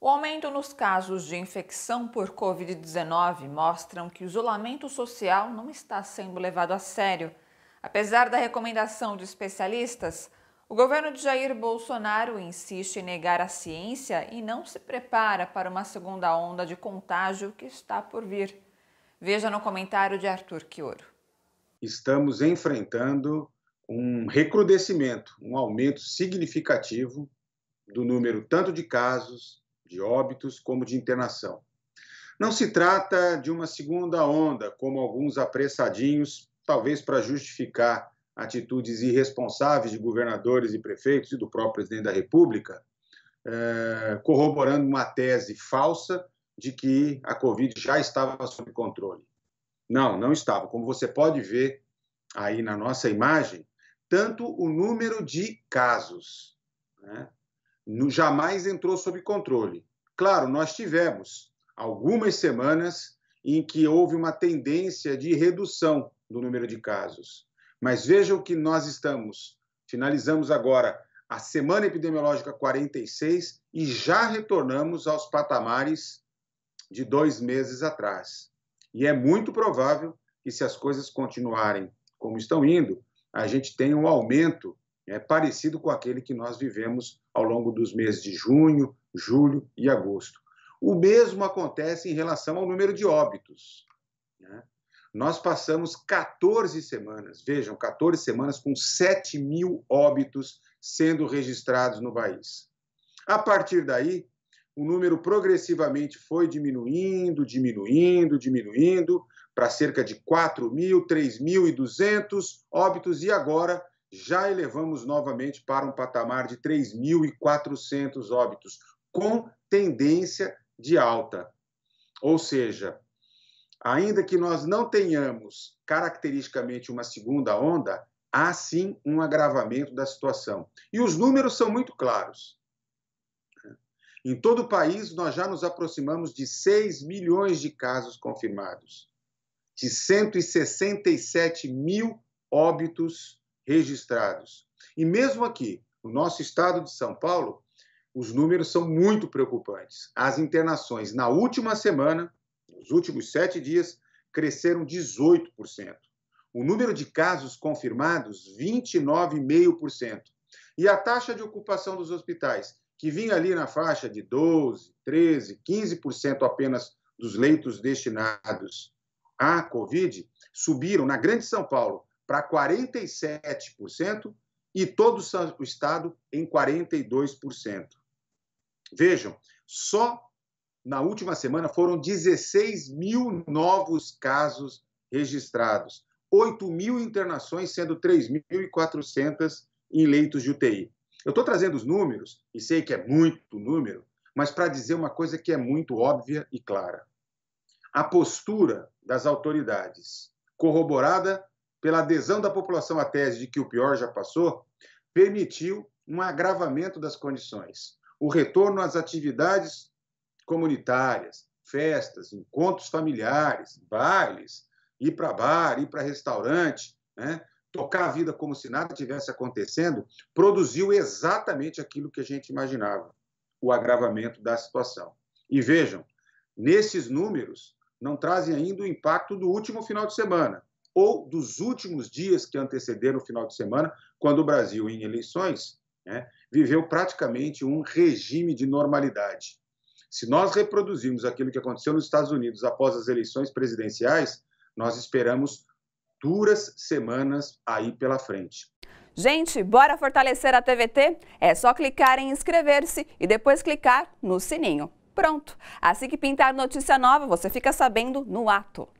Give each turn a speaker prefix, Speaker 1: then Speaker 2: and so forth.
Speaker 1: O aumento nos casos de infecção por Covid-19 mostram que o isolamento social não está sendo levado a sério. Apesar da recomendação de especialistas, o governo de Jair Bolsonaro insiste em negar a ciência e não se prepara para uma segunda onda de contágio que está por vir. Veja no comentário de Arthur Quioro. Estamos enfrentando um recrudescimento, um aumento significativo do número tanto de casos de óbitos como de internação. Não se trata de uma segunda onda, como alguns apressadinhos, talvez para justificar atitudes irresponsáveis de governadores e prefeitos e do próprio presidente da República, é, corroborando uma tese falsa de que a Covid já estava sob controle. Não, não estava. Como você pode ver aí na nossa imagem, tanto o número de casos né, jamais entrou sob controle. Claro, nós tivemos algumas semanas em que houve uma tendência de redução do número de casos. Mas vejam que nós estamos, finalizamos agora a semana epidemiológica 46 e já retornamos aos patamares de dois meses atrás. E é muito provável que, se as coisas continuarem como estão indo, a gente tenha um aumento é parecido com aquele que nós vivemos ao longo dos meses de junho, julho e agosto. O mesmo acontece em relação ao número de óbitos. Né? Nós passamos 14 semanas, vejam, 14 semanas com 7 mil óbitos sendo registrados no país. A partir daí, o número progressivamente foi diminuindo, diminuindo, diminuindo, para cerca de 4 mil, 3.200 óbitos, e agora já elevamos novamente para um patamar de 3.400 óbitos, com tendência de alta. Ou seja, ainda que nós não tenhamos caracteristicamente uma segunda onda, há sim um agravamento da situação. E os números são muito claros. Em todo o país, nós já nos aproximamos de 6 milhões de casos confirmados, de 167 mil óbitos registrados. E mesmo aqui, no nosso estado de São Paulo, os números são muito preocupantes. As internações na última semana, nos últimos sete dias, cresceram 18%. O número de casos confirmados, 29,5%. E a taxa de ocupação dos hospitais, que vinha ali na faixa de 12%, 13%, 15% apenas dos leitos destinados à Covid, subiram na Grande São Paulo para 47% e todo o Estado em 42%. Vejam, só na última semana foram 16 mil novos casos registrados, 8 mil internações, sendo 3.400 em leitos de UTI. Eu estou trazendo os números, e sei que é muito número, mas para dizer uma coisa que é muito óbvia e clara. A postura das autoridades, corroborada pela adesão da população à tese de que o pior já passou, permitiu um agravamento das condições. O retorno às atividades comunitárias, festas, encontros familiares, bailes, ir para bar, ir para restaurante, né? tocar a vida como se nada tivesse acontecendo, produziu exatamente aquilo que a gente imaginava, o agravamento da situação. E vejam, nesses números não trazem ainda o impacto do último final de semana, ou dos últimos dias que antecederam o final de semana, quando o Brasil, em eleições, né, viveu praticamente um regime de normalidade. Se nós reproduzirmos aquilo que aconteceu nos Estados Unidos após as eleições presidenciais, nós esperamos duras semanas aí pela frente. Gente, bora fortalecer a TVT? É só clicar em inscrever-se e depois clicar no sininho. Pronto! Assim que pintar notícia nova, você fica sabendo no ato.